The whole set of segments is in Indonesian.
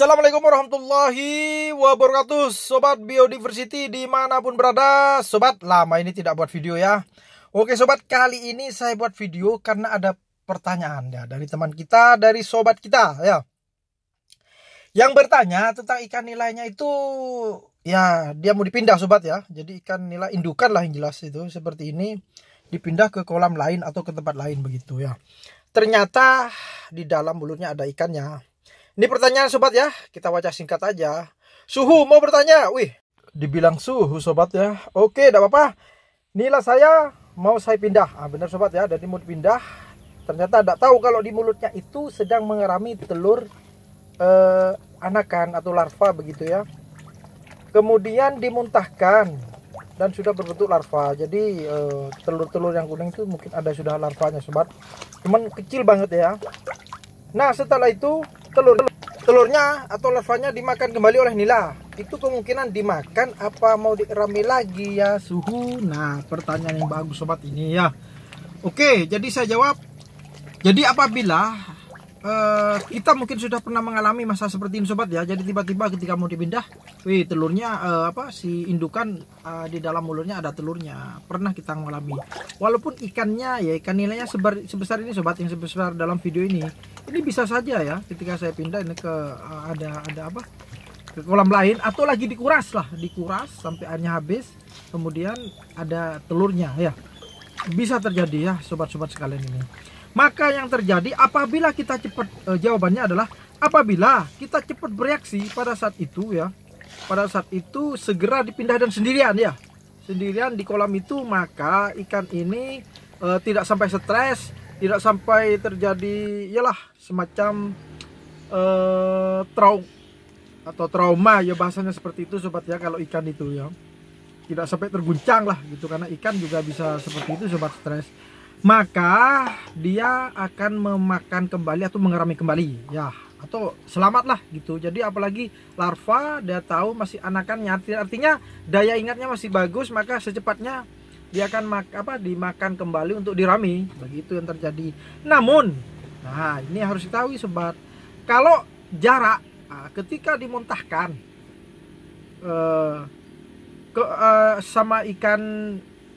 Assalamualaikum warahmatullahi wabarakatuh Sobat Biodiversity dimanapun berada Sobat lama ini tidak buat video ya Oke sobat kali ini saya buat video karena ada pertanyaan ya Dari teman kita dari sobat kita ya Yang bertanya tentang ikan nilainya itu Ya dia mau dipindah sobat ya Jadi ikan nilai indukan lah yang jelas itu Seperti ini dipindah ke kolam lain atau ke tempat lain begitu ya Ternyata di dalam mulutnya ada ikannya ini pertanyaan sobat ya, kita baca singkat aja. Suhu mau bertanya, wih, dibilang suhu sobat ya. Oke, tidak apa-apa. Inilah saya mau saya pindah. Ah, benar sobat ya, dari mulut pindah. Ternyata tidak tahu kalau di mulutnya itu sedang mengerami telur eh, anakan atau larva begitu ya. Kemudian dimuntahkan dan sudah berbentuk larva. Jadi eh, telur-telur eh, yang kuning itu mungkin ada sudah larvanya sobat. Cuman kecil banget ya. Nah setelah itu telur telurnya atau larvanya dimakan kembali oleh nila itu kemungkinan dimakan apa mau dirami lagi ya suhu nah pertanyaan yang bagus sobat ini ya oke jadi saya jawab jadi apabila uh, kita mungkin sudah pernah mengalami masa seperti ini sobat ya. Jadi tiba-tiba ketika mau dipindah, wih telurnya uh, apa si indukan uh, di dalam mulutnya ada telurnya. Pernah kita mengalami. Walaupun ikannya ya ikan nilainya sebar, sebesar ini sobat yang sebesar dalam video ini. Ini bisa saja ya ketika saya pindah ini ke uh, ada ada apa? ke kolam lain atau lagi dikuras lah, dikuras sampai airnya habis. Kemudian ada telurnya ya. Bisa terjadi ya sobat-sobat sekalian ini. Maka yang terjadi apabila kita cepat e, jawabannya adalah apabila kita cepat bereaksi pada saat itu ya. Pada saat itu segera dipindah dan sendirian ya. Sendirian di kolam itu maka ikan ini e, tidak sampai stres, tidak sampai terjadi ialah semacam e, eh, trauma atau trauma ya bahasanya seperti itu sobat ya kalau ikan itu ya. Tidak sampai terguncang lah gitu karena ikan juga bisa seperti itu sobat stres maka dia akan memakan kembali atau mengerami kembali ya atau selamatlah gitu jadi apalagi larva dia tahu masih anakannya artinya daya ingatnya masih bagus maka secepatnya dia akan mak apa dimakan kembali untuk dirami begitu yang terjadi namun nah ini harus diketahui sobat kalau jarak nah, ketika dimuntahkan eh, ke, eh, sama ikan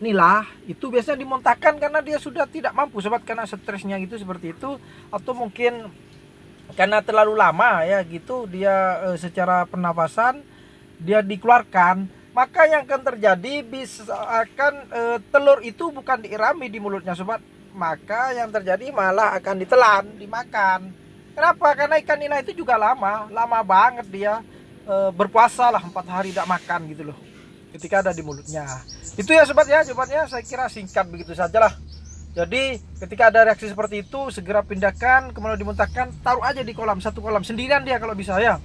nilah itu biasanya dimuntahkan karena dia sudah tidak mampu sobat karena stresnya gitu seperti itu atau mungkin karena terlalu lama ya gitu dia e, secara pernafasan dia dikeluarkan maka yang akan terjadi bisa akan e, telur itu bukan diirami di mulutnya sobat maka yang terjadi malah akan ditelan dimakan kenapa karena ikan nila itu juga lama lama banget dia e, eh, berpuasa lah empat hari tidak makan gitu loh ketika ada di mulutnya itu ya sobat ya jawabannya saya kira singkat begitu saja lah. jadi ketika ada reaksi seperti itu segera pindahkan kemudian dimuntahkan taruh aja di kolam satu kolam sendirian dia kalau bisa ya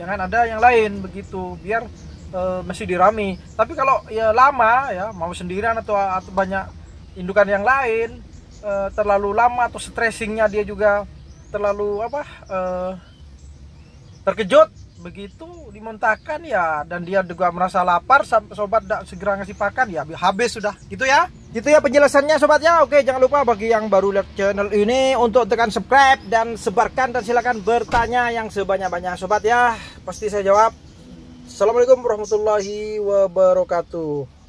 jangan ada yang lain begitu biar e, masih dirami tapi kalau ya lama ya mau sendirian atau, atau banyak indukan yang lain e, terlalu lama atau stressingnya dia juga terlalu apa e, terkejut begitu dimuntahkan ya dan dia juga merasa lapar sobat tidak segera ngasih pakan ya habis sudah gitu ya gitu ya penjelasannya sobat ya oke jangan lupa bagi yang baru lihat channel ini untuk tekan subscribe dan sebarkan dan silakan bertanya yang sebanyak-banyak sobat ya pasti saya jawab Assalamualaikum warahmatullahi wabarakatuh